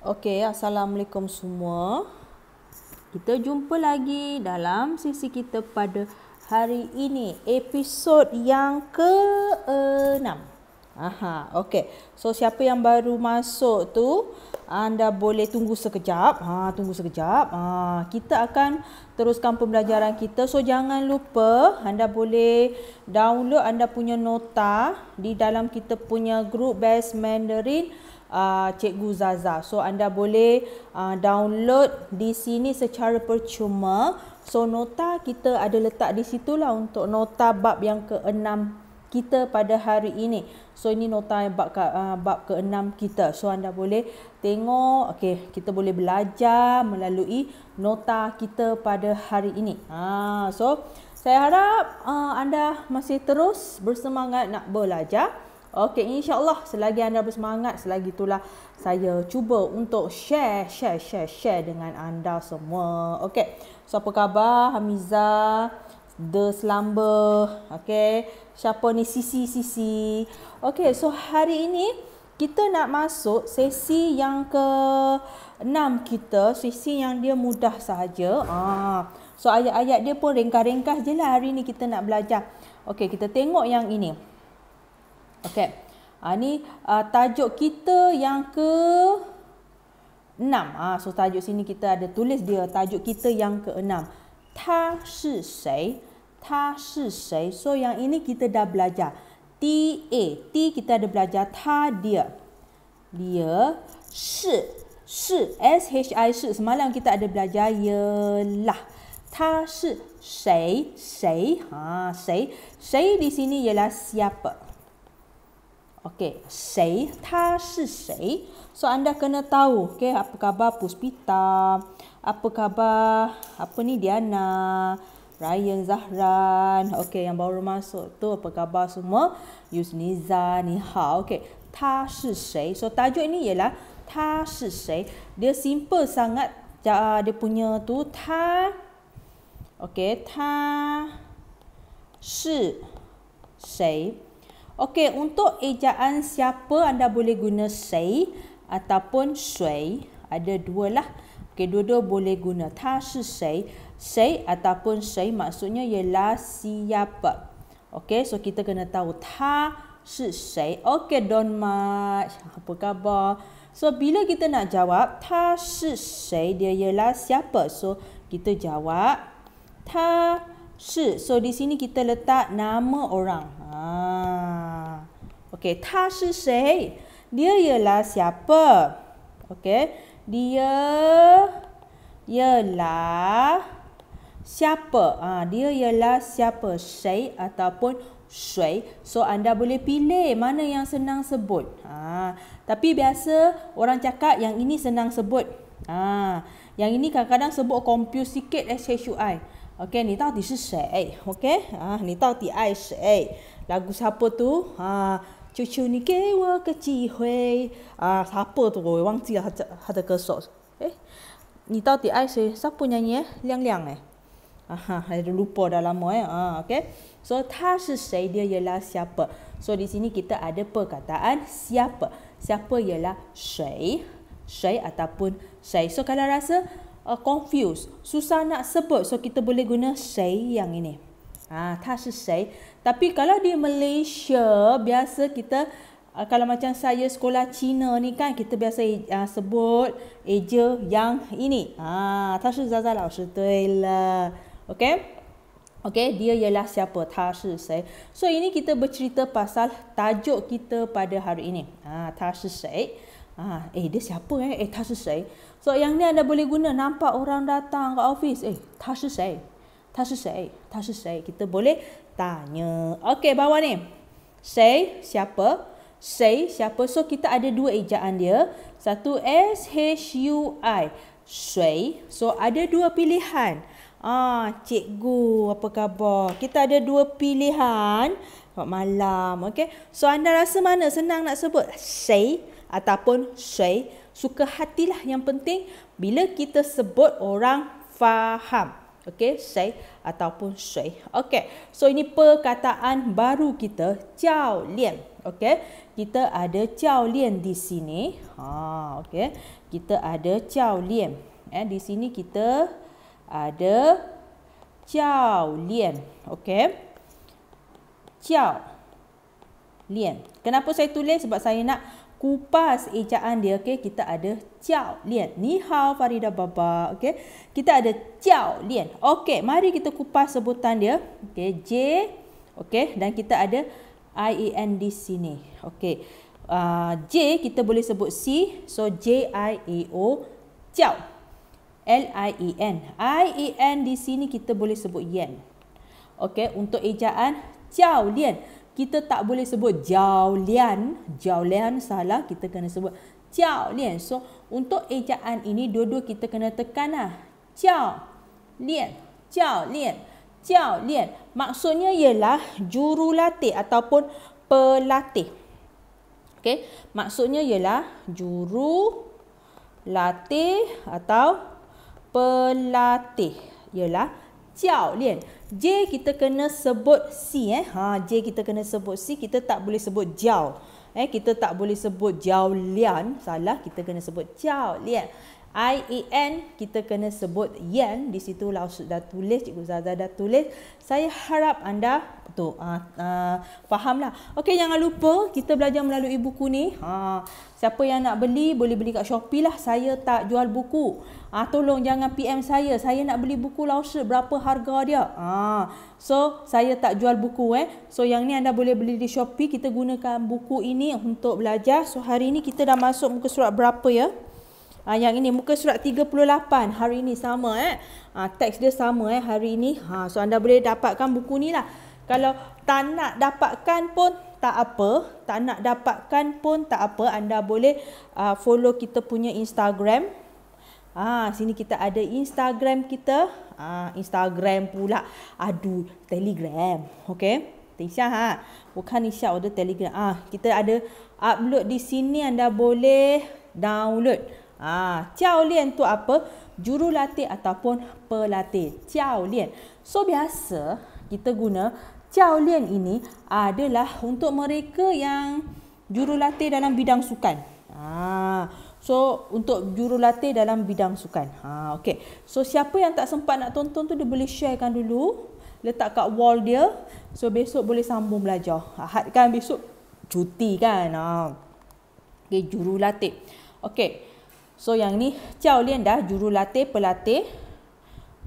Okey, assalamualaikum semua. Kita jumpa lagi dalam sesi kita pada hari ini, episod yang ke-6. Aha, okey. So siapa yang baru masuk tu, anda boleh tunggu sekejap. Ha, tunggu sekejap. Ha, kita akan teruskan pembelajaran kita. So jangan lupa anda boleh download anda punya nota di dalam kita punya group best Mandarin uh, Cikgu Zaza. So anda boleh uh, download di sini secara percuma. So nota kita ada letak di situ lah untuk nota bab yang ke-6 kita pada hari ini. So ini nota yang bab ke, uh, bab ke-6 kita. So anda boleh tengok Okay, kita boleh belajar melalui nota kita pada hari ini. Ha so saya harap uh, anda masih terus bersemangat nak belajar. Okey, insyaAllah selagi anda bersemangat, selagi itulah saya cuba untuk share, share, share, share dengan anda semua. Okey, so apa khabar Hamiza? The Slumber, okey. Siapa ni Sisi Sisi? Okey, so hari ini kita nak masuk sesi yang ke-6 kita, sesi yang dia mudah sahaja. Ah. So ayat-ayat dia pun ringkas-ringkas je lah hari ini kita nak belajar. Okey, kita tengok yang ini. Okey. Ha, ni uh, tajuk kita yang ke 6. ha, ah, so tajuk sini kita ada tulis dia tajuk kita yang ke-6. Ta shi sei? Ta shi sei? So yang ini kita dah belajar. T A T kita ada belajar ta dia. Dia shi shi S H I shi. Semalam kita ada belajar ialah ta shi sei sei ha sei. Sei di sini ialah siapa? Okey, say ta si say. So anda kena tahu, okey, apa khabar Puspita? Apa khabar? Apa ni Diana? Ryan Zahran. Okey, yang baru masuk tu apa khabar semua? Yusniza, ni ha. Okey, ta si say. So tajuk ni ialah ta si say. Dia simple sangat dia punya tu ta. Okey, ta si say. Okey, untuk ejaan siapa anda boleh guna sei ataupun sui. Ada dua lah. Okey, dua-dua boleh guna. Ta si sei. Sei ataupun sei maksudnya ialah siapa. Okey, so kita kena tahu ta si sei. Okey, Don Mac. Apa khabar? So, bila kita nak jawab ta si sei, dia ialah siapa. So, kita jawab ta 是 so di sini kita letak nama orang ha okey ta shi shei dia ialah siapa okey dia ialah siapa ha, dia ialah siapa shei ataupun shui so anda boleh pilih mana yang senang sebut ha tapi biasa orang cakap yang ini senang sebut ha yang ini kadang-kadang sebut confuse sikit shui OK，你到底是谁？OK，啊，你到底爱谁？Lagu siapa tu？啊，求求你给我个机会啊！他播的我忘记了他的他的歌手。诶、欸，你到底爱谁？Siapa nyanyi？亮亮诶、欸，啊哈，还 eh？eh？lupa dah lama 诶、欸、啊，OK。So eh？他是谁？Dia ialah siapa。So di sini kita ada perkataan siapa，siapa ialah 谁，谁 ataupun 谁。So kalau rasa uh, confused, susah nak sebut. So kita boleh guna say yang ini. Ah, ha, tak say. Tapi kalau di Malaysia biasa kita uh, kalau macam saya sekolah Cina ni kan kita biasa uh, sebut eja yang ini. Ah, ha, tak sih Zaza lah, Okay. Okay, dia ialah siapa? Ta shi sei. So, ini kita bercerita pasal tajuk kita pada hari ini. Ha, ta shi sei. Ha, eh, dia siapa eh? Eh, ta sei. So yang ni anda boleh guna nampak orang datang ke office. Eh, ta shi sei? Ta shi sei? Ta shi sei? Kita boleh tanya. Okey, bawah ni. Sei siapa? Sei siapa? So kita ada dua ejaan dia. Satu S H U I. Sui. So ada dua pilihan. Ah, cikgu, apa khabar? Kita ada dua pilihan. Kau malam, okey. So anda rasa mana senang nak sebut? Sei ataupun sui? suka hatilah yang penting bila kita sebut orang faham okey syai ataupun syai okey so ini perkataan baru kita jiao lian okey kita ada jiao lian di sini ha okey kita ada jiao lian eh di sini kita ada jiao lian okey jiao lian kenapa saya tulis sebab saya nak kupas ejaan dia okey kita ada ciao lian ni hao farida baba okey kita ada ciao lian okey mari kita kupas sebutan dia okey j okey dan kita ada i e n di sini okey uh, j kita boleh sebut c so j i a o ciao l i e n i e n di sini kita boleh sebut yan okey untuk ejaan ciao lian kita tak boleh sebut jiao lian, jiao lian salah, kita kena sebut jiao lian. So, untuk ejaan ini, dua-dua kita kena tekan lah. Jiao lian, jiao lian, jiao lian. Maksudnya ialah jurulatih ataupun pelatih. Okay, maksudnya ialah jurulatih atau pelatih ialah jiao lian. J kita kena sebut C eh. Ha J kita kena sebut C kita tak boleh sebut jau Eh kita tak boleh sebut jiao lian salah kita kena sebut jiao lian. I E N kita kena sebut yan di situ lah sudah tulis cikgu Zaza dah tulis. Saya harap anda tu uh, ah, uh, ah, fahamlah. Okey jangan lupa kita belajar melalui buku ni. Ha siapa yang nak beli boleh beli kat Shopee lah. Saya tak jual buku. Ah tolong jangan PM saya. Saya nak beli buku Lawshi berapa harga dia? Ah. So saya tak jual buku eh. So yang ni anda boleh beli di Shopee. Kita gunakan buku ini untuk belajar. So hari ini kita dah masuk muka surat berapa ya? Ah yang ini muka surat 38. Hari ini sama eh. Ah teks dia sama eh hari ini. Ha so anda boleh dapatkan buku ni lah. Kalau tak nak dapatkan pun tak apa, tak nak dapatkan pun tak apa, anda boleh uh, follow kita punya Instagram. Ah, sini kita ada Instagram kita. Ah, Instagram pula. Aduh, Telegram. Okay. Tengsia ha. Ah. Bukan Isya ada Telegram. Ah, kita ada upload di sini anda boleh download. Ah, Ciao Lian tu apa? Jurulatih ataupun pelatih. Ciao Lian. So biasa kita guna Ciao Lian ini adalah untuk mereka yang jurulatih dalam bidang sukan. Ah, So untuk jurulatih dalam bidang sukan. Ha okay. So siapa yang tak sempat nak tonton tu dia boleh sharekan dulu. Letak kat wall dia. So besok boleh sambung belajar. Ahad kan besok cuti kan. Ha. Okey jurulatih. Okay. So yang ni Chow Lian dah jurulatih pelatih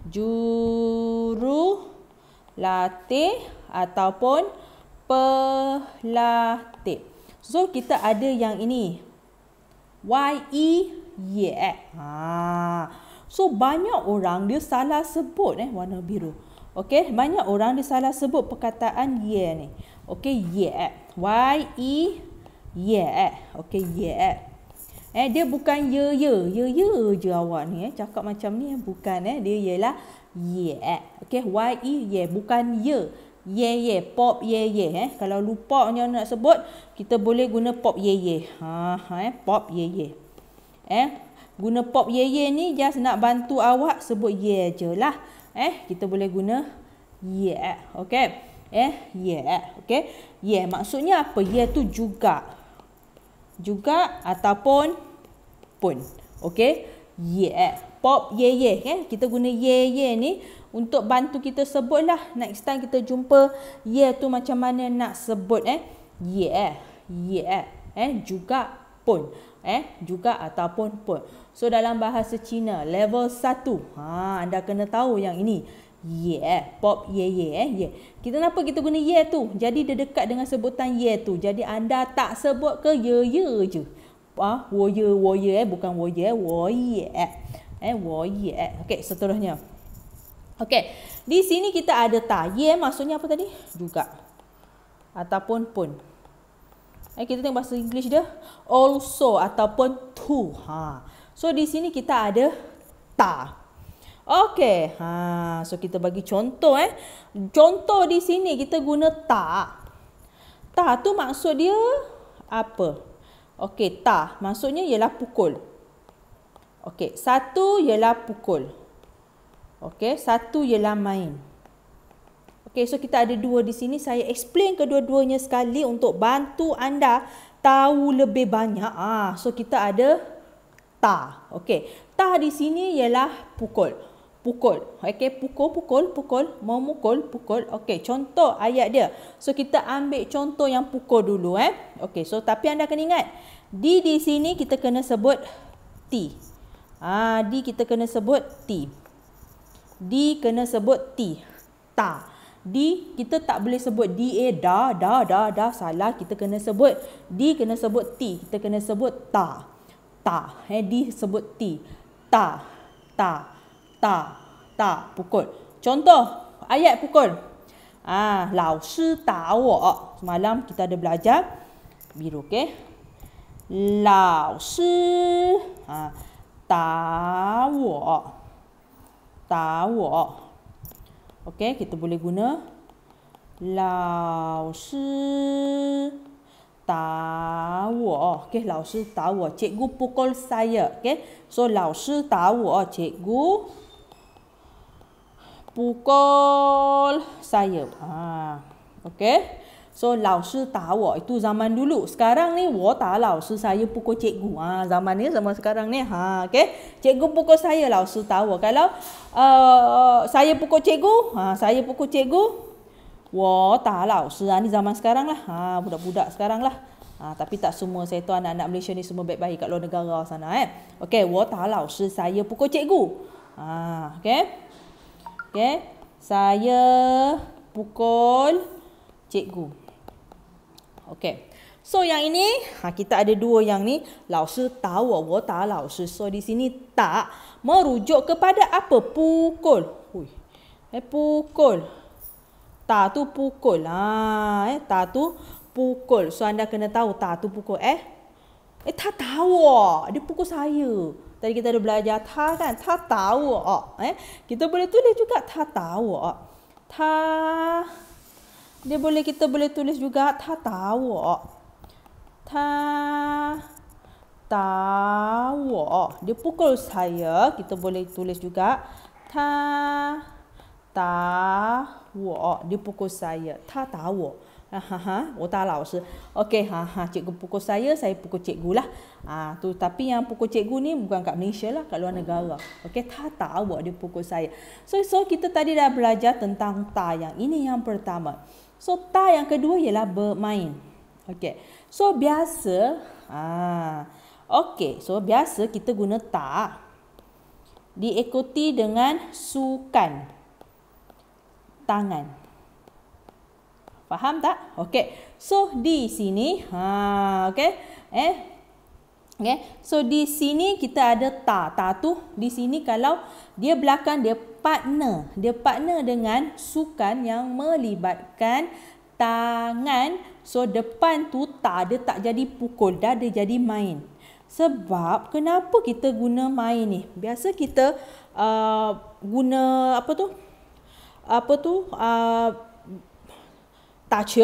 jurulatih latih ataupun pelatih. So kita ada yang ini Y E yeah. Ha. So banyak orang dia salah sebut eh warna biru. Okey, banyak orang dia salah sebut perkataan yeah ni. Okey, yeah. Y E yeah. Okey, yeah. Eh dia bukan ye ye, ye ye je awak ni eh cakap macam ni eh, bukan eh dia ialah yeah. Okey, Y E yeah bukan ye yeah yeah pop yeah yeah eh kalau lupa macam nak sebut kita boleh guna pop yeah yeah ha, ha eh pop yeah yeah eh guna pop yeah yeah ni just nak bantu awak sebut yeah je lah eh kita boleh guna yeah okey eh, eh yeah eh. okey yeah maksudnya apa yeah tu juga juga ataupun pun okey yeah eh pop ye ye kan kita guna ye ye ni untuk bantu kita sebut lah. next time kita jumpa ye tu macam mana nak sebut eh ye yeah, ye yeah, eh juga pun eh juga ataupun pun so dalam bahasa Cina level 1 ha anda kena tahu yang ini ye yeah, pop ye ye eh ye kita kenapa kita guna ye tu jadi dia dekat dengan sebutan ye tu jadi anda tak sebut ke ye ye je ah wo ye wo ye eh bukan wo ye wo ye eh? Eh, wo ye. Eh. Okey, seterusnya. Okey. Di sini kita ada ta. Ye maksudnya apa tadi? Juga. Ataupun pun. Eh, kita tengok bahasa English dia. Also ataupun to. Ha. So, di sini kita ada ta. Okey. Ha. So, kita bagi contoh. Eh. Contoh di sini kita guna ta. Ta tu maksud dia apa? Okey, ta. Maksudnya ialah Pukul. Okey, satu ialah pukul. Okey, satu ialah main. Okey, so kita ada dua di sini. Saya explain kedua-duanya sekali untuk bantu anda tahu lebih banyak. Ah, so kita ada ta. Okey, ta di sini ialah pukul. Pukul. Okey, pukul, pukul, pukul, memukul, pukul. Okey, contoh ayat dia. So kita ambil contoh yang pukul dulu eh. Okey, so tapi anda kena ingat. Di di sini kita kena sebut ti. Ha, ah, D kita kena sebut T. D kena sebut T. Ta. D kita tak boleh sebut D A da da da da salah kita kena sebut D kena sebut T kita kena sebut ta ta eh D sebut T ta ta ta ta pukul contoh ayat pukul ah lao shi da wo semalam kita ada belajar biru okay? lao shi ah 打我，打我。Okay, kita boleh guna Lao shi ta wo. pukul saya. Okay, so lao shi ta wo. pukul saya. Ah, okay. So lao shi ta wo itu zaman dulu. Sekarang ni wo ta lao shi saya pukul cikgu. Ha, zaman ni zaman sekarang ni. Ha, okay. Cikgu pukul saya lao shi ta wo. Kalau uh, saya pukul cikgu, ha, saya pukul cikgu. Wo ta lao shi ni zaman sekarang lah. Ha, budak-budak sekarang lah. Ha, tapi tak semua saya tu anak-anak Malaysia ni semua baik-baik kat luar negara sana eh. Okay, wo ta lao shi saya pukul cikgu. Ha, okay. Okay. Saya pukul cikgu. Okay. So yang ini, ha, kita ada dua yang ni. Lao si tahu, wo ta lao si. So di sini tak merujuk kepada apa? Pukul. Hui. Eh, pukul. Ta tu pukul. Ha, eh, ta tu pukul. So anda kena tahu ta tu pukul. Eh, eh ta tahu. Oh. Dia pukul saya. Tadi kita ada belajar ta kan? Ta tahu. Oh. Eh, kita boleh tulis juga ta tahu. Oh. Ta dia boleh kita boleh tulis juga ta tawo. Ta tawo. Dia pukul saya, kita boleh tulis juga ta ta wo. Dia pukul saya, ta tawo. Ha ha, wo ta lao shi. Okey, ha ha, cikgu pukul saya, saya pukul cikgu lah. Ah, ha, tu tapi yang pukul cikgu ni bukan kat Malaysia lah, kat luar negara. Okey, ta ta wo dia pukul saya. So so kita tadi dah belajar tentang ta yang ini yang pertama. So ta yang kedua ialah bermain. Okey. So biasa ha. Okey, so biasa kita guna ta diikuti dengan sukan tangan. Faham tak? Okey. So di sini ha okey. Eh Okay. So di sini kita ada ta. Ta tu di sini kalau dia belakang dia partner. Dia partner dengan sukan yang melibatkan tangan. So depan tu tak ada tak jadi pukul dah dia jadi main. Sebab kenapa kita guna main ni? Biasa kita uh, guna apa tu? Apa tu? Uh, touch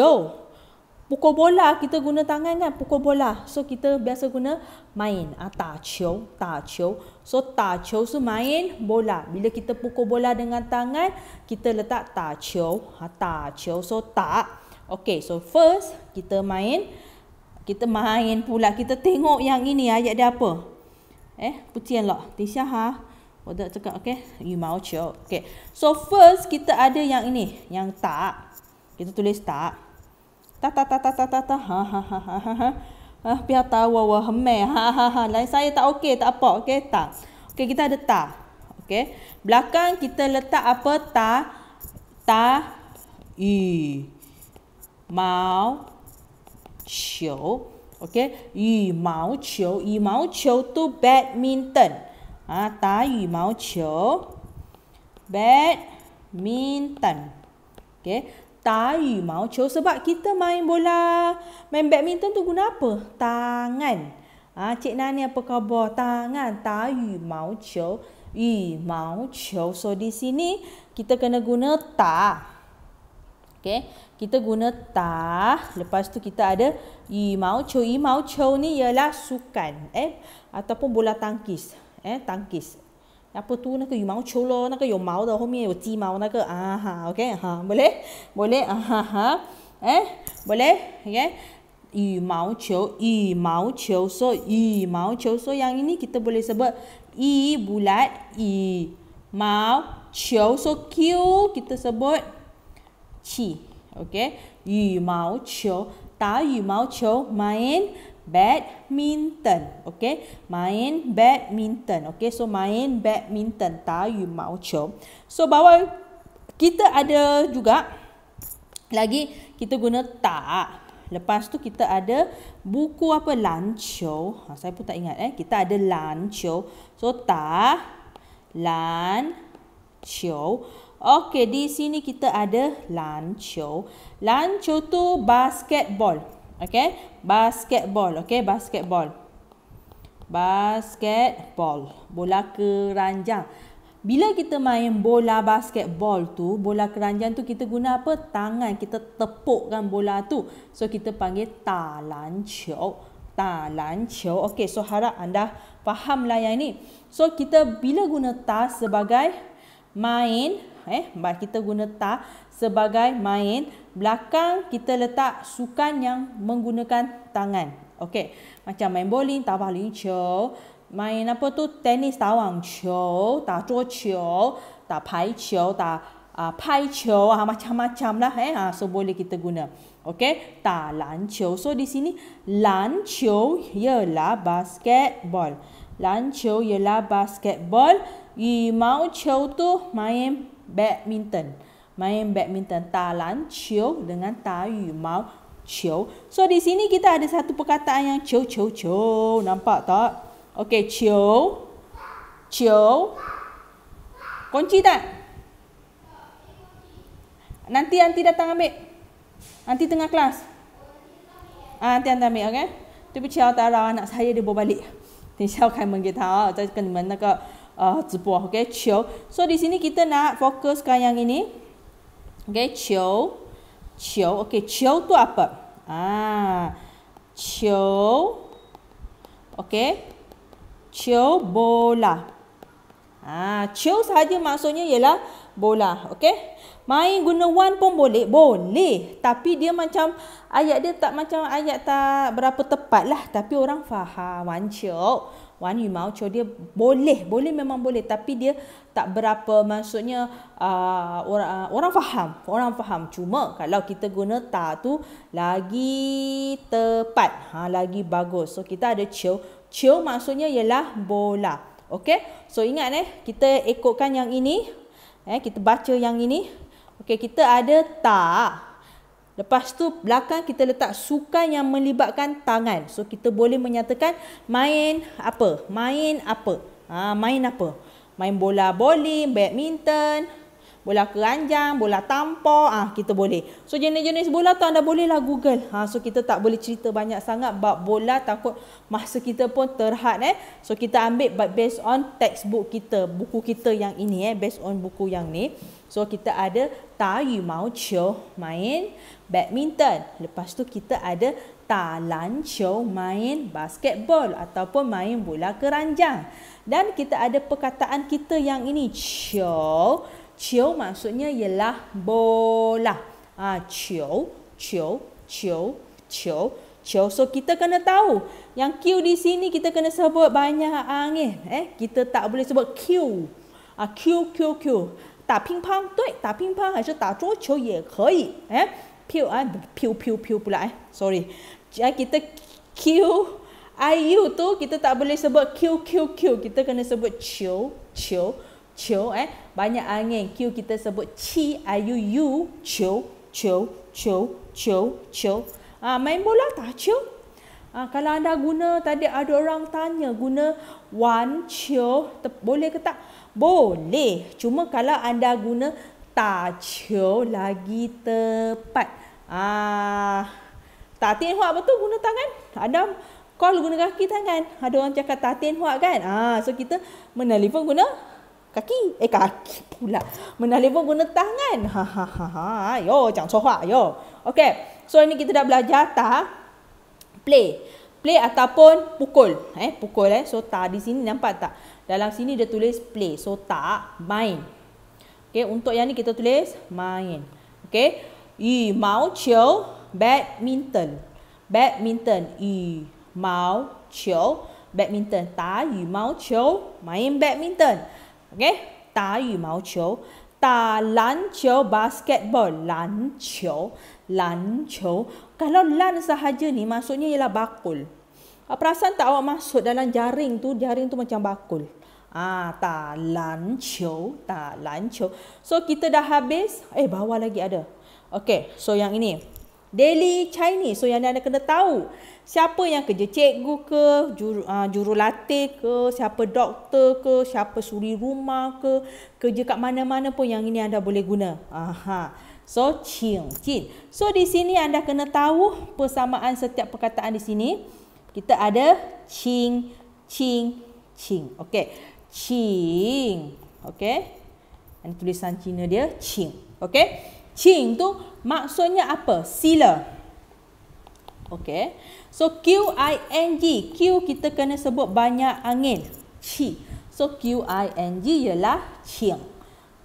pukul bola kita guna tangan kan pukul bola so kita biasa guna main ah ta chou ta chou so ta chou so main bola bila kita pukul bola dengan tangan kita letak ta chou ha ta chou so ta okey so first kita main kita main pula kita tengok yang ini ayat dia apa eh putian lah tisha ha Bodak cakap okey you mau chou okey so first kita ada yang ini yang ta kita tulis ta 哒哒哒哒哒哒哒，哈哈哈哈哈哈。啊，不要打我，我很美，哈哈哈。来，saya tak okey, tak apa, okey, tak. Okey, kita ada ta. Okey. Belakang kita letak apa? Ta. Ta. I. Mau. Chiu. Okey. I mau chiu. I mau chiu tu badminton. Ha, ta yu mau chiu. Badminton. okay tai mau cho sebab kita main bola main badminton tu guna apa tangan ha, cik ni apa khabar tangan tai mau cho i mau cho so di sini kita kena guna ta okey kita guna ta lepas tu kita ada i mau cho i mau cho ni ialah sukan eh ataupun bola tangkis eh tangkis 阿波多那个羽毛球咯，那个有毛的，后面有鸡毛那个啊哈，OK 哈，没嘞，没嘞啊哈哈，哎，没嘞，OK，羽毛球，羽毛球，说羽毛球，说样，ini kita boleh sebut i bulat i 毛球，so q kita sebut qi，OK，、okay? 羽毛球，打羽毛球，main。badminton. Okay, main badminton. Okay, so main badminton. Tayu mau cium. So bawa kita ada juga lagi kita guna tak. Lepas tu kita ada buku apa lancho. Ha, saya pun tak ingat eh. Kita ada lancho. So tak lan show. Okey, di sini kita ada lancho. Lancho tu basketball. Okay, basketball. Okay, basketball. Basketball. Bola keranjang. Bila kita main bola basketball tu, bola keranjang tu kita guna apa? Tangan. Kita tepukkan bola tu. So, kita panggil talan talan Talancuk. Okay, so harap anda faham lah yang ni. So, kita bila guna ta sebagai main, eh, kita guna ta sebagai main, Belakang kita letak sukan yang menggunakan tangan. Okey. Macam main bowling, tabah ling chou. Main apa tu? Tenis, tawang chou. Ta zuo chou. Ta pai chou. Ta uh, pai chou. Ha, ah, macam-macam lah. Eh? Ha, so boleh kita guna. Okey. Ta lan chou. So di sini lan chou ialah basketball. Lan chou ialah basketball. Yi mao chou tu main badminton main badminton ta lan qiu dengan tayu mau mao So di sini kita ada satu perkataan yang qiu qiu qiu. Nampak tak? Okey, qiu. Qiu. Kunci tak? Nanti nanti datang ambil. Nanti tengah kelas. Ah, nanti nanti ambil, okey? Tapi qiu tak rao anak saya dia bawa balik. Nanti saya akan bagi tahu, saya akan bagi So di sini kita nak fokuskan yang ini。Okay, cio. Cio, okay, cio tu apa? Ah, cio. Okay, cio bola. Ah, cio sahaja maksudnya ialah bola, okay? Main guna one pun boleh, boleh. Tapi dia macam ayat dia tak macam ayat tak berapa tepat lah. Tapi orang faham, one cio. wan you mau, cio dia boleh, boleh memang boleh. Tapi dia tak berapa maksudnya uh, orang uh, orang faham orang faham cuma kalau kita guna ta tu lagi tepat ha lagi bagus so kita ada chiu chiu maksudnya ialah bola okey so ingat eh kita ikutkan yang ini eh kita baca yang ini okey kita ada ta lepas tu belakang kita letak sukan yang melibatkan tangan so kita boleh menyatakan main apa main apa ha main apa main bola bowling, badminton, bola keranjang, bola tampar, ah ha, kita boleh. So jenis-jenis bola tu anda boleh lah Google. Ha, so kita tak boleh cerita banyak sangat bab bola takut masa kita pun terhad eh. So kita ambil but based on textbook kita, buku kita yang ini eh, based on buku yang ni. So kita ada Tai Mao Chiu main badminton. Lepas tu kita ada serta lancur main basketball ataupun main bola keranjang. Dan kita ada perkataan kita yang ini, chow. Chow maksudnya ialah bola. Ha, ah, chow, chow, chow, chow, chow. So kita kena tahu yang Q di sini kita kena sebut banyak angin. Eh, kita tak boleh sebut Q. Ha, Q, Q, Q. Ta ping pong, tuik, ta ping pong, atau ta zuo chow ye koi. Eh, piu, ah, piu, piu, piu pula eh. Sorry. Ah, kita Q I U tu kita tak boleh sebut Q Q Q kita kena sebut Chiu Chiu Chiu eh banyak angin Q kita sebut Chi I U Chiu Chiu Chiu Chiu Chiu ah ha, main bola tak Chiu ha, ah, kalau anda guna tadi ada orang tanya guna one Chiu boleh ke tak boleh cuma kalau anda guna ta Chiu lagi tepat ah ha, Tatin huak betul guna tangan. Ada call guna kaki tangan. Ada orang cakap tatin huak kan. Ha, so kita menelefon guna kaki. Eh kaki pula. Menelefon guna tangan. Ha ha ha ha. Yo, jang so huak Okay. So ini kita dah belajar ta play. Play ataupun pukul. Eh, pukul eh. So ta di sini nampak tak? Dalam sini dia tulis play. So ta main. Okay, untuk yang ni kita tulis main. Okay. I mau chill badminton badminton 羽毛球 badminton 打羽毛球 main badminton OK 打羽毛球打篮球 basketball 篮球篮球 kalau lan sahaja ni maksudnya ialah bakul ah, perasan tak awak masuk dalam jaring tu jaring tu macam bakul Ah, ta lan chou, ta lan chou. So kita dah habis. Eh, bawah lagi ada. Okay, so yang ini. Daily Chinese. So yang anda kena tahu siapa yang kerja cikgu ke, juru, uh, ah, jurulatih ke, siapa doktor ke, siapa suri rumah ke, kerja kat mana-mana pun yang ini anda boleh guna. Aha. So, Qing, Qin. So, di sini anda kena tahu persamaan setiap perkataan di sini. Kita ada Qing, Qing, Qing. Okey. Qing. Okey. Dan tulisan Cina dia Qing. Okey. Qing tu Maksudnya apa? Sila. Okey. So Q I N G. Q kita kena sebut banyak angin. Qi. So Q I N G ialah qing.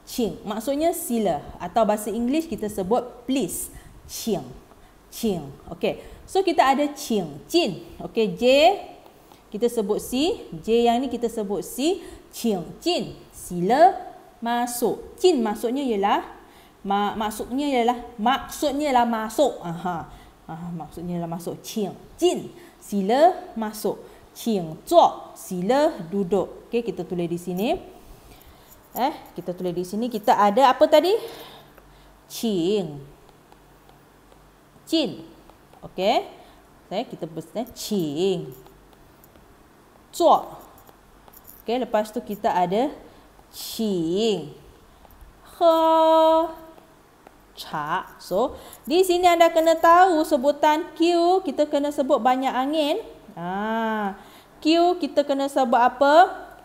Qing. Maksudnya sila atau bahasa Inggeris kita sebut please. Qing. Qing. Okey. So kita ada qing, jin. Okey, J kita sebut C, J yang ni kita sebut C, qing, jin. Sila masuk. Jin maksudnya ialah Ma, maksudnya ialah maksudnya ialah masuk. Aha. Aha, maksudnya ialah masuk. cing, jin. Sila masuk. cing, zuo. Sila duduk. Okey, kita tulis di sini. Eh, kita tulis di sini kita ada apa tadi? Cing, Jin. Okey. Okay, eh, kita bersama eh, cing, Zuo. Okey, lepas tu kita ada cing, 喝。Huh cak. So, di sini anda kena tahu sebutan Q, kita kena sebut banyak angin. Ha. Q, kita kena sebut apa?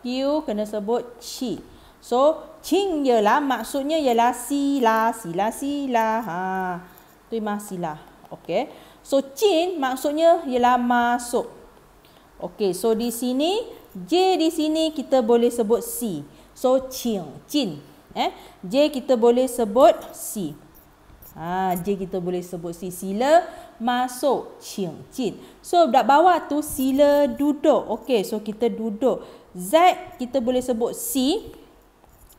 Q, kena sebut Qi. So, Qing ialah, maksudnya ialah sila, sila, sila. Ha. tu memang sila. Okay. So, Qing maksudnya ialah masuk. Okay, so di sini, J di sini kita boleh sebut C. So, Qing, Qin. Eh, J kita boleh sebut C. Ha, je kita boleh sebut si sila masuk ciong jin. So dekat bawah tu sila duduk. Okey, so kita duduk. Z kita boleh sebut si.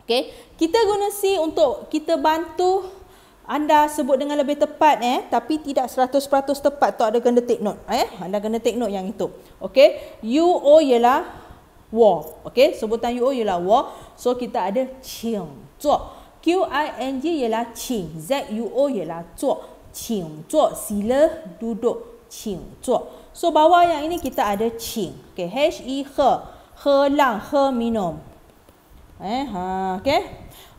Okey, kita guna si untuk kita bantu anda sebut dengan lebih tepat eh tapi tidak 100% tepat tak ada kena take note eh anda kena take note yang itu okey O ialah wo okey sebutan U O ialah wo so kita ada qing zuo Q I N G ialah qing, Z U O ialah zuo, qing zuo sila duduk qing zuo. So bawah yang ini kita ada qing. Okey, H I he, he lang, he minum. Eh, ha, okey.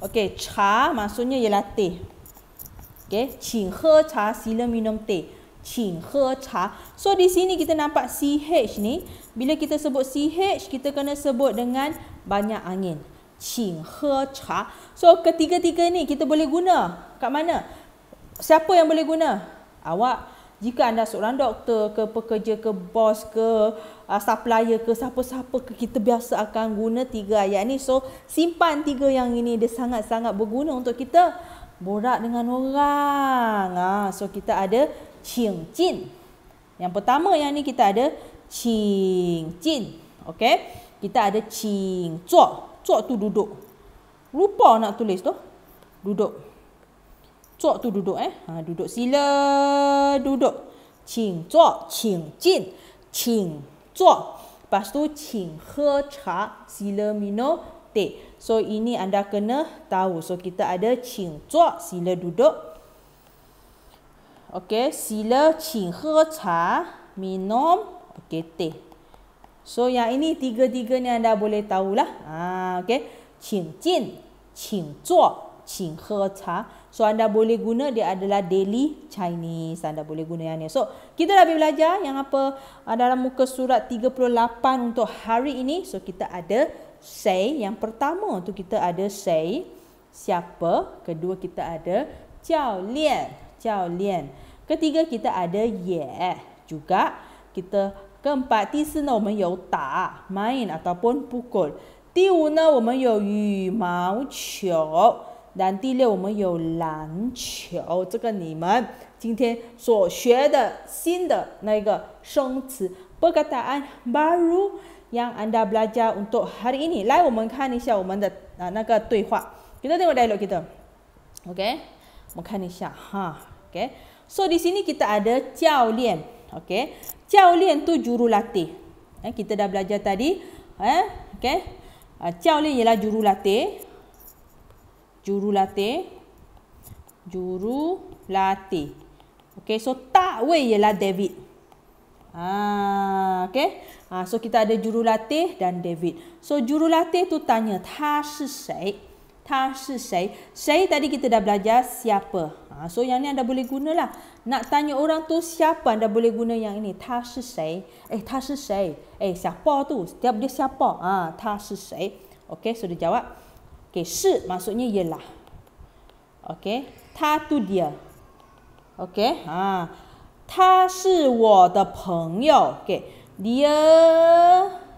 Okey, cha maksudnya ialah teh. Okey, qing he cha sila minum teh. Qing he cha. So di sini kita nampak CH ni, bila kita sebut CH kita kena sebut dengan banyak angin qing he cha. So ketiga-tiga ni kita boleh guna kat mana? Siapa yang boleh guna? Awak jika anda seorang doktor ke pekerja ke bos ke uh, supplier ke siapa-siapa ke kita biasa akan guna tiga ayat ni. So simpan tiga yang ini dia sangat-sangat berguna untuk kita borak dengan orang. Ha, so kita ada qing Jin. Yang pertama yang ni kita ada qing Jin, Okay. Kita ada qing zuo cuak tu duduk. Lupa nak tulis tu. Duduk. Cuak tu duduk eh. Ha, duduk sila. Duduk. Cing cuak. Cing jin. Cing cuak. Lepas tu cing he cha. Sila minum te. So ini anda kena tahu. So kita ada cing cuak. Sila duduk. Okay. Sila cing he cha. Minum. Okay teh. So yang ini tiga-tiga ni anda boleh tahu lah. Ah, ha, okay. Qing jin, qing zuo, qing he cha. So anda boleh guna dia adalah daily Chinese. Anda boleh guna yang ni. So kita dah belajar yang apa ah, dalam muka surat 38 untuk hari ini. So kita ada say yang pertama tu kita ada say siapa. Kedua kita ada jiao lian, jiao lian. Ketiga kita ada ye juga. Kita Keempat, main ataupun pukul. pukul。第五呢，我们有羽毛球。然第六，我们有篮球。这个你们今天所学的新的那个生词，perkataan baru yang anda belajar untuk hari ini。来，我们看一下我们的啊那个对话。Kita tengok dialog kita. Okay. Makan isyak. Ha. Okay. So, di sini kita ada jiao lian. Okay. Ciao Lian tu jurulatih. Eh, kita dah belajar tadi. Eh, okay. Ah, Ciao Lian ialah jurulatih. Jurulatih. Jurulatih. Okay, so Tak Wei ialah David. Ah, okay. Ah, so kita ada jurulatih dan David. So jurulatih tu tanya, Ta si siapa? Ta shi shai. Shai tadi kita dah belajar siapa. Ha, so yang ni anda boleh guna lah. Nak tanya orang tu siapa anda boleh guna yang ini. Ta shi shai. Eh ta shi shai. Eh siapa tu? Setiap dia siapa? Ha, ta shi shai. Okay so dia jawab. Okay shi maksudnya ialah. Okay. Ta tu dia. Okay. Ha. Ta shi wo de pengyou. Okay. Dia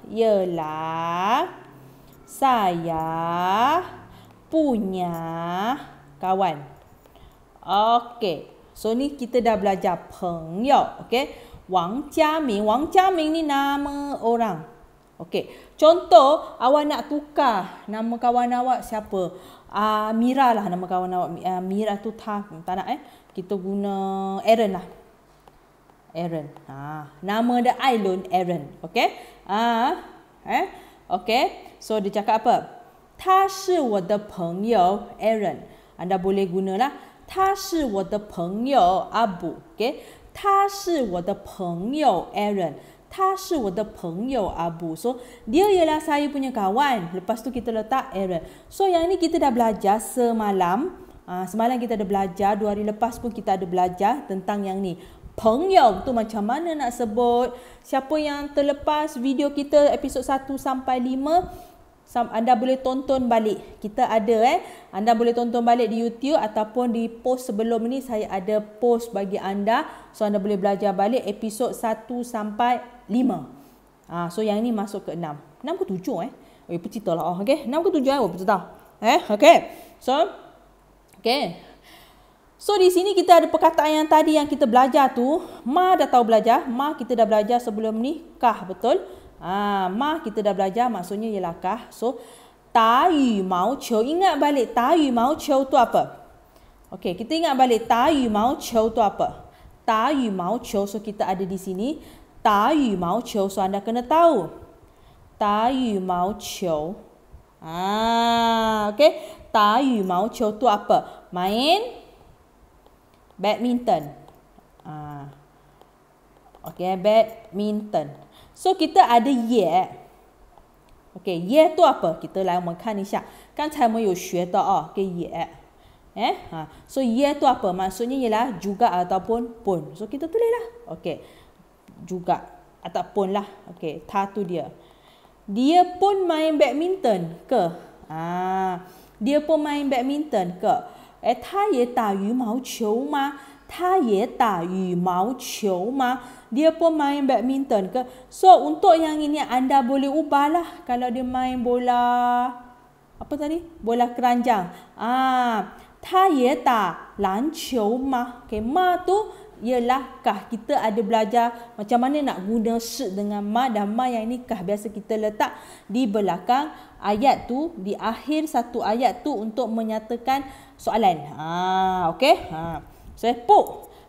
ialah saya. Saya punya kawan. Okey. So ni kita dah belajar pengyo, okey. Wang Jiamin, Wang Jiamin ni nama orang. Okey. Contoh awak nak tukar nama kawan awak siapa? Ah uh, Mira lah nama kawan awak. Uh, Mira tu tak tak nak eh. Kita guna Aaron lah. Aaron. Ha, nama dia Ailun Aaron, okey. Ah eh. Okey. So dia cakap apa? 他是我的朋友 Aaron，anda boleh gunalah。他是我的朋友 Abu，给、okay?，他是我的朋友 Aaron，他是我的朋友 Abu。So dia ialah saya punya kawan. Lepas tu kita letak Aaron. So yang ni kita dah belajar semalam. Ah uh, semalam kita ada belajar, dua hari lepas pun kita ada belajar tentang yang ni. Pengyau tu macam mana nak sebut? Siapa yang terlepas video kita episod 1 sampai 5? anda boleh tonton balik. Kita ada eh. Anda boleh tonton balik di YouTube ataupun di post sebelum ni saya ada post bagi anda. So anda boleh belajar balik episod 1 sampai 5. Ha, so yang ini masuk ke 6. 6 ke 7 eh. Oh, apa lah. Oh, okay. 6 ke 7 eh. Apa cerita? Eh, okay. So, okay. So di sini kita ada perkataan yang tadi yang kita belajar tu. Ma dah tahu belajar. Ma kita dah belajar sebelum ni. Kah Betul. Ha, mah kita dah belajar maksudnya ialah kah. So, tai mau chou. Ingat balik tai mau chou tu apa? Okey, kita ingat balik tai mau chou tu apa? Tai mau chou. So, kita ada di sini. Tai mau chou. So, anda kena tahu. Tai mau chou. Ha, okey. Tai mau chou tu apa? Main badminton. Ha. Okey, badminton. So kita ada ye. Okay, ye tu apa? Kita lah, kita lihat ni. Kan saya mahu belajar ah, ke ye. Eh, ha. So ye tu apa? Maksudnya ialah juga ataupun pun. So kita tulis lah. Okay, juga ataupun lah. Okay, ta tu dia. Dia pun main badminton ke? Ah, dia pun main badminton ke? Eh, dia ye ta yu mao qiu ma? Dia ye ta yu mao qiu ma? dia pun main badminton ke. So untuk yang ini anda boleh ubahlah kalau dia main bola apa tadi? Bola keranjang. Ah, ta ye ta lan qiu ma. Okay, ma tu ialah kah kita ada belajar macam mana nak guna se dengan ma dan ma yang ini kah biasa kita letak di belakang ayat tu di akhir satu ayat tu untuk menyatakan soalan. Ha, okey. Ha. Saya so,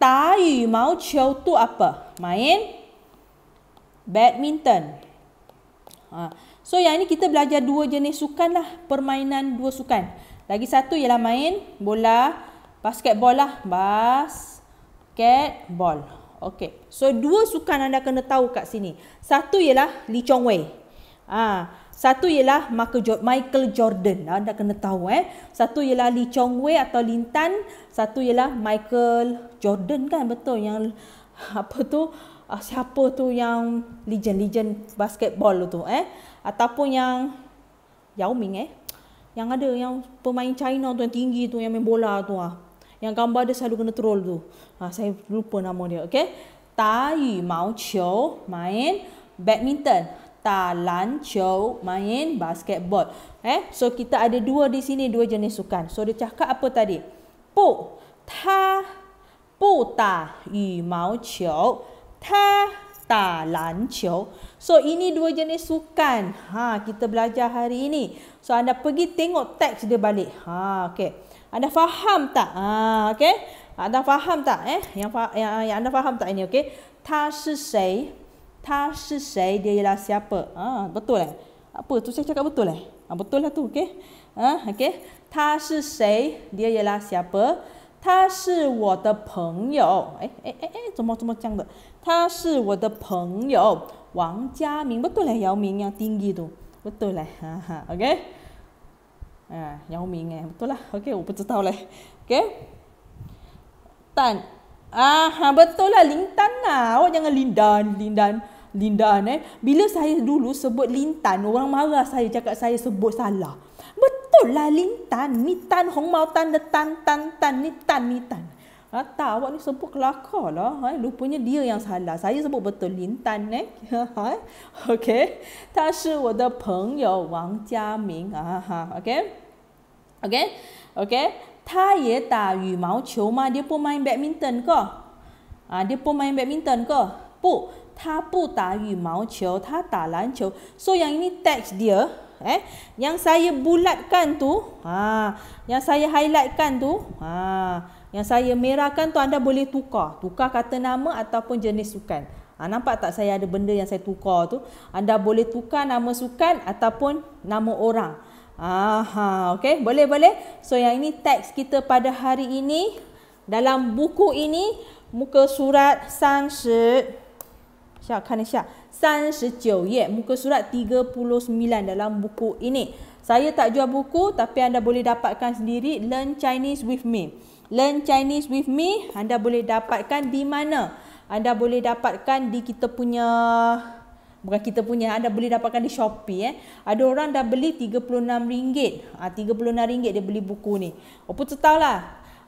tai yu mao qiu tu apa? Main badminton. Ha. So yang ini kita belajar dua jenis sukan lah. Permainan dua sukan. Lagi satu ialah main bola, basketball lah. Basketball. Okay. So dua sukan anda kena tahu kat sini. Satu ialah Lee Chong Wei. Haa. Satu ialah Michael Jordan. Ah, anda kena tahu eh. Satu ialah Lee Chong Wei atau Lintan, Satu ialah Michael Jordan kan betul yang apa tu ah, siapa tu yang legend legend basketball tu eh ataupun yang Yao Ming eh yang ada yang pemain China tu yang tinggi tu yang main bola tu ah yang gambar dia selalu kena troll tu ha, saya lupa nama dia Okay, tai mao qiu main badminton kata lancau main basketball. Eh? So kita ada dua di sini, dua jenis sukan. So dia cakap apa tadi? Pu, ta, pu ta, yu mao qiu, ta, ta lancau. So ini dua jenis sukan. Ha, kita belajar hari ini. So anda pergi tengok teks dia balik. Ha, okay. Anda faham tak? Ha, okay. Anda faham tak? Eh, yang, fa yang, yang anda faham tak ini? Okay. Ta si sei, 他是谁？Dia ya la xia bo，啊，不对嘞，啊不对，朱这个不对嘞，啊，不对了，都 o k 啊，OK，他是谁？Dia ya la xia bo，他是我的朋友，哎哎哎哎，怎么怎么讲的？他是我的朋友王家明，不对嘞，姚明呀，丁一都不对嘞，哈哈，OK，啊，姚明呀，不对啦，OK，我不知道嘞，OK，但。Ah, ha, betul lah lintan lah. Awak jangan lindan, lindan, lindan eh. Bila saya dulu sebut lintan, orang marah saya cakap saya sebut salah. Betul lah lintan, ni tan, hong mau tan, tan, tan, tan, ni tan, ni tan. Ah, tak, awak ni sebut kelakar lah. Eh. Lupanya dia yang salah. Saya sebut betul lintan eh. okay. Ta shi wo de peng yo wang jia ming. Ah, ha, okay. Okay. Okay. Dia pun main badminton ke? Ah, dia pun main badminton ke? Bu, ta bu da yu mao qiu, ta da lan qiu. So yang ini teks dia, eh, yang saya bulatkan tu, ha, yang saya highlightkan tu, ha, yang saya merahkan tu anda boleh tukar. Tukar kata nama ataupun jenis sukan. Ha, nampak tak saya ada benda yang saya tukar tu? Anda boleh tukar nama sukan ataupun nama orang. Aha, okay, boleh boleh. So yang ini teks kita pada hari ini dalam buku ini muka surat 30. Saya akan lihat. 39 ye, muka surat 39 dalam buku ini. Saya tak jual buku tapi anda boleh dapatkan sendiri Learn Chinese with me. Learn Chinese with me anda boleh dapatkan di mana? Anda boleh dapatkan di kita punya bukan kita punya anda beli dapatkan di Shopee eh. Ada orang dah beli RM36. Ah RM36 dia beli buku ni. Apa oh, tu tahulah.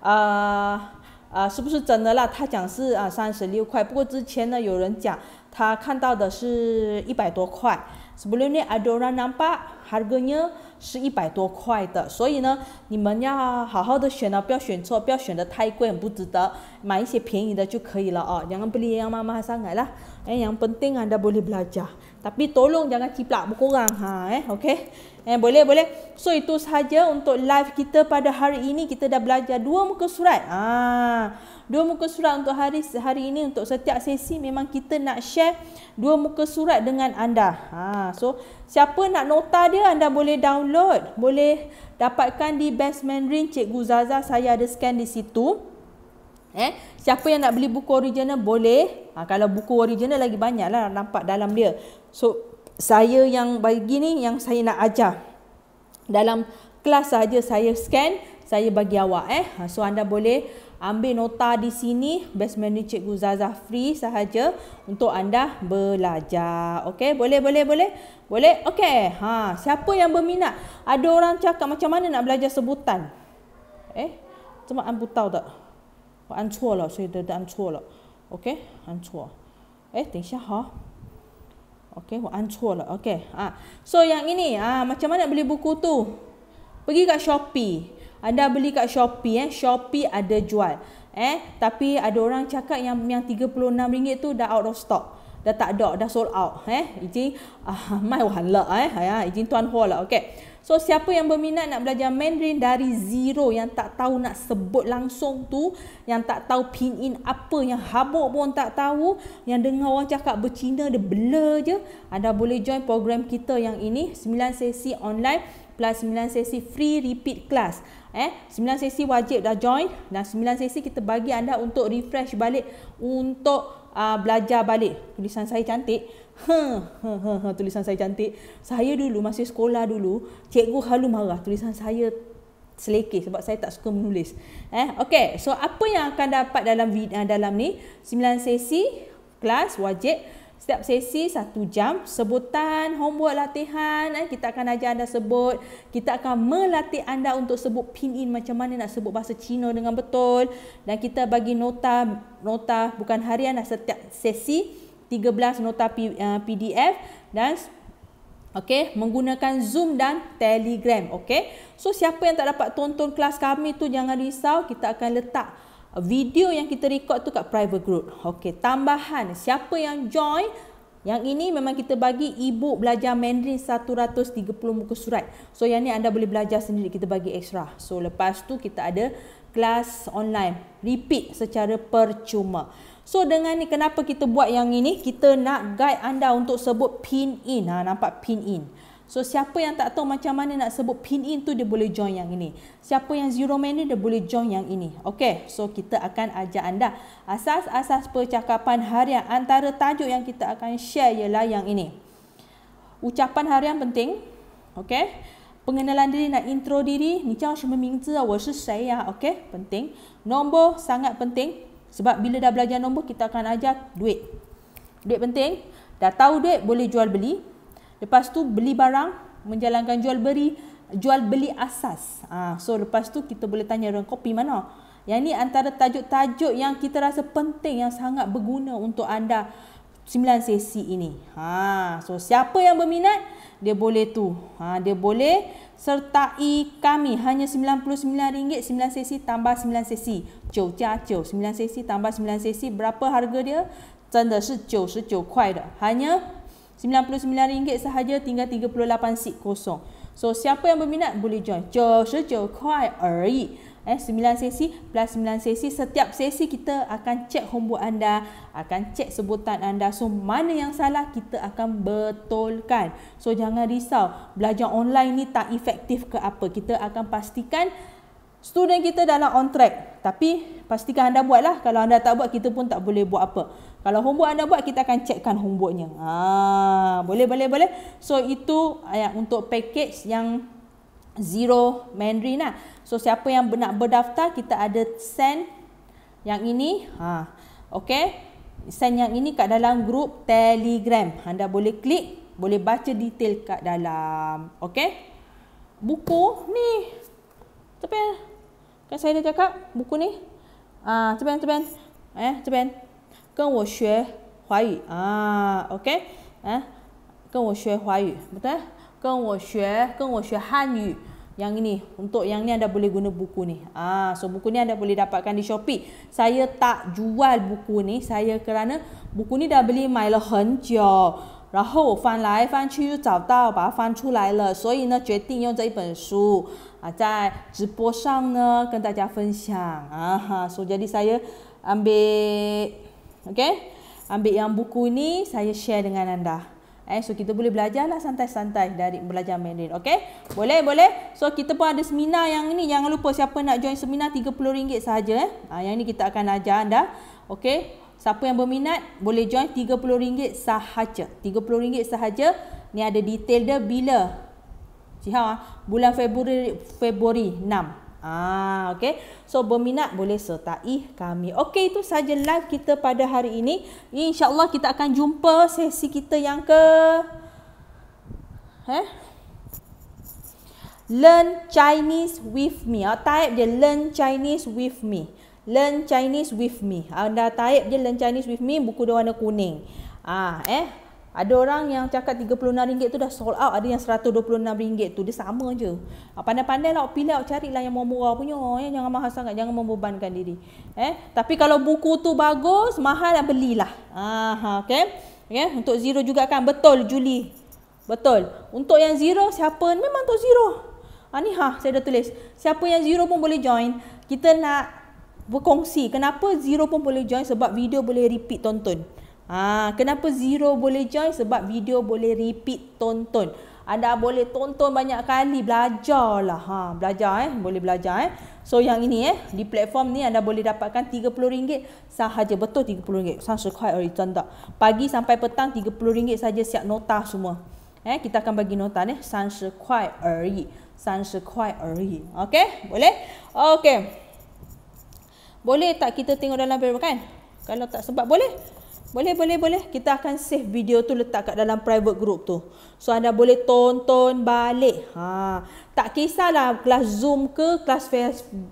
Ah uh, 啊、呃，是不是真的啦？他讲是啊，三十六块。不过之前呢，有人讲他看到的是一百多块。Sebelumnya ada orang nampak harganya 是一百多块的，所以呢，你们要好好的选了，不要选错，不要选的太贵，很不值得，买一些便宜的就可以了啊。Yang boleh yang macam apa nak lah? Eh, yang penting ada boleh belajar. Tapi tolong jangan ciplak berkurang. Ha, eh, okay. Eh, boleh, boleh. So, itu sahaja untuk live kita pada hari ini. Kita dah belajar dua muka surat. Ha, dua muka surat untuk hari hari ini. Untuk setiap sesi memang kita nak share dua muka surat dengan anda. Ha, so, siapa nak nota dia anda boleh download. Boleh dapatkan di Best Mandarin Cikgu Zaza. Saya ada scan di situ. Eh, siapa yang nak beli buku original boleh. Ha, kalau buku original lagi banyaklah nampak dalam dia. So saya yang bagi ni yang saya nak ajar. Dalam kelas saja saya scan, saya bagi awak eh. Ha, so anda boleh ambil nota di sini best menu cikgu Zaza free sahaja untuk anda belajar. Okey, boleh boleh boleh. Boleh. Okey. Ha, siapa yang berminat? Ada orang cakap macam mana nak belajar sebutan? Eh, cuma amputau tak? OK, 我按错了，所以都都按错了，OK，按错，哎，等一下哈。Okey, aku an cua lah. Okey, ah, so yang ini, ah, macam mana beli buku tu? Pergi kat Shopee. Anda beli kat Shopee, eh? Shopee ada jual, eh? Tapi ada orang cakap yang yang tiga puluh enam ringgit tu dah out of stock, dah tak ada, dah sold out, eh? Izin, ah, mai wahala, eh? Ayah, izin tuan hua lah, okey. So siapa yang berminat nak belajar Mandarin dari zero yang tak tahu nak sebut langsung tu, yang tak tahu pin in apa, yang habuk pun tak tahu, yang dengar orang cakap bercina dia blur je, anda boleh join program kita yang ini 9 sesi online plus 9 sesi free repeat class. Eh, 9 sesi wajib dah join dan 9 sesi kita bagi anda untuk refresh balik untuk uh, belajar balik. Tulisan saya cantik. Huh, ha, huh, ha, huh, ha, tulisan saya cantik. Saya dulu masih sekolah dulu, cikgu selalu marah tulisan saya selekeh sebab saya tak suka menulis. Eh, okey. So apa yang akan dapat dalam ah, dalam ni? 9 sesi kelas wajib setiap sesi 1 jam sebutan homework latihan eh, kita akan ajar anda sebut kita akan melatih anda untuk sebut pinyin macam mana nak sebut bahasa Cina dengan betul dan kita bagi nota nota bukan harian lah setiap sesi 13 nota P, uh, PDF dan okey menggunakan Zoom dan Telegram okey. So siapa yang tak dapat tonton kelas kami tu jangan risau kita akan letak video yang kita record tu kat private group. Okey, tambahan siapa yang join yang ini memang kita bagi e belajar Mandarin 130 muka surat. So yang ni anda boleh belajar sendiri kita bagi extra. So lepas tu kita ada kelas online repeat secara percuma. So dengan ni kenapa kita buat yang ini? Kita nak guide anda untuk sebut pin in. Ha nampak pin in. So siapa yang tak tahu macam mana nak sebut pin in tu dia boleh join yang ini. Siapa yang zero man ni dia boleh join yang ini. Okay. So kita akan ajar anda asas-asas percakapan harian antara tajuk yang kita akan share ialah yang ini. Ucapan harian penting. Okay pengenalan diri nak intro diri ni cang shi meming zi wo okay penting nombor sangat penting sebab bila dah belajar nombor kita akan ajar duit duit penting dah tahu duit boleh jual beli lepas tu beli barang menjalankan jual beli jual beli asas ha, so lepas tu kita boleh tanya orang kopi mana yang ni antara tajuk-tajuk yang kita rasa penting yang sangat berguna untuk anda 9 sesi ini. Ha, so siapa yang berminat dia boleh tu ha, dia boleh sertai kami hanya RM99 9 sesi tambah 9 sesi jiu jia jiu 9 sesi tambah 9 sesi berapa harga dia tanda si 99 kuai dah hanya RM99 sahaja tinggal 38 seat kosong so siapa yang berminat boleh join 99 kuai 而已 eh 9 sesi plus 9 sesi setiap sesi kita akan cek homework anda akan cek sebutan anda so mana yang salah kita akan betulkan so jangan risau belajar online ni tak efektif ke apa kita akan pastikan student kita dalam on track tapi pastikan anda buatlah kalau anda tak buat kita pun tak boleh buat apa kalau homework anda buat kita akan cekkan homeworknya ha boleh boleh boleh so itu ayat eh, untuk package yang zero mandarin lah So siapa yang nak berdaftar kita ada send yang ini ha okey send yang ini kat dalam grup Telegram. Anda boleh klik, boleh baca detail kat dalam. Okey. Buku ni. Tapi kan saya dah cakap buku ni. Ah, cepen cepen. Eh, cepen. Kan wo xue huai. Ah, ha, okey. Eh, kan wo xue huai. Betul? Kan wo xue, kan wo xue hanyu. Yang ini untuk yang ni anda boleh guna buku ni. Ah so buku ni anda boleh dapatkan di Shopee. Saya tak jual buku ni saya kerana buku ni dah beli mai leh hen jiao. fan lai fan qu yu zao dao fan chu lai le. So yi ne jue ding yong zai Ah zai zhi bo shang ne gen da Ah so jadi saya ambil okey. Ambil yang buku ni saya share dengan anda. Eh, so kita boleh belajarlah santai-santai dari belajar Mandarin. Okay? Boleh, boleh. So kita pun ada seminar yang ni. Jangan lupa siapa nak join seminar RM30 sahaja. Eh? Ha, yang ni kita akan ajar anda. Okay? Siapa yang berminat boleh join RM30 sahaja. RM30 sahaja. Ni ada detail dia bila. Cihau ah? Bulan Februari, Februari 6. Ah, okay. So berminat boleh sertai kami. Okay, itu saja live kita pada hari ini. InsyaAllah kita akan jumpa sesi kita yang ke... Eh? Learn Chinese with me. Ah, type dia learn Chinese with me. Learn Chinese with me. Anda ah, type je learn Chinese with me buku dia warna kuning. Ah, eh. Ada orang yang cakap RM36 tu dah sold out, ada yang RM126 tu, dia sama je. Ah, pandai-pandai lah, pilih lah, cari lah yang murah-murah punya. Ya, jangan mahal sangat, jangan membebankan diri. Eh, Tapi kalau buku tu bagus, mahal lah belilah. Aha, okay. Okay, untuk zero juga kan, betul Juli. Betul. Untuk yang zero, siapa? Memang untuk zero. Ha, ni ha, saya dah tulis. Siapa yang zero pun boleh join. Kita nak berkongsi. Kenapa zero pun boleh join? Sebab video boleh repeat tonton. Ha, kenapa zero boleh join? Sebab video boleh repeat tonton. Anda boleh tonton banyak kali, belajarlah. Ha, belajar eh, boleh belajar eh. So yang ini eh, di platform ni anda boleh dapatkan RM30 sahaja. Betul RM30. Sangat sekali oi, tanda. Pagi sampai petang RM30 saja siap nota semua. Eh, kita akan bagi nota ni, eh? sangat sekali eri. Eh? Sangat sekali eri. Eh? Okey, boleh? Okey. Boleh tak kita tengok dalam video kan? Kalau tak sebab boleh? Boleh, boleh, boleh. Kita akan save video tu letak kat dalam private group tu. So anda boleh tonton balik. Ha. Tak kisahlah kelas Zoom ke, kelas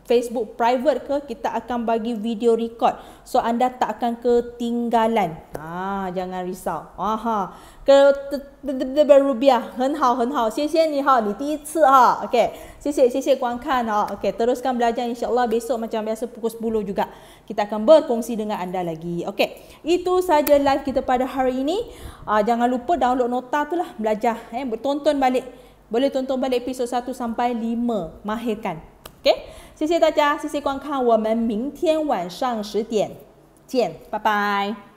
Facebook private ke, kita akan bagi video record. So anda tak akan ketinggalan. Ha, jangan risau. Aha. 跟的的的 Ruby teruskan belajar 啊，很好很好，谢谢你哈，你第一次哈，OK，谢谢谢谢观看哈，OK，特别是刚来讲，insya Allah besok macam biasa pukul sepuluh juga kita akan berkongsi dengan anda lagi, OK, itu saja live kita pada hari ini, ah, jangan lupa download nota tu lah belajar, eh, bertonton balik, boleh tonton balik episod satu sampai lima, mahirkan, OK, sisi tajah, sisi kuangkan, kita, kita,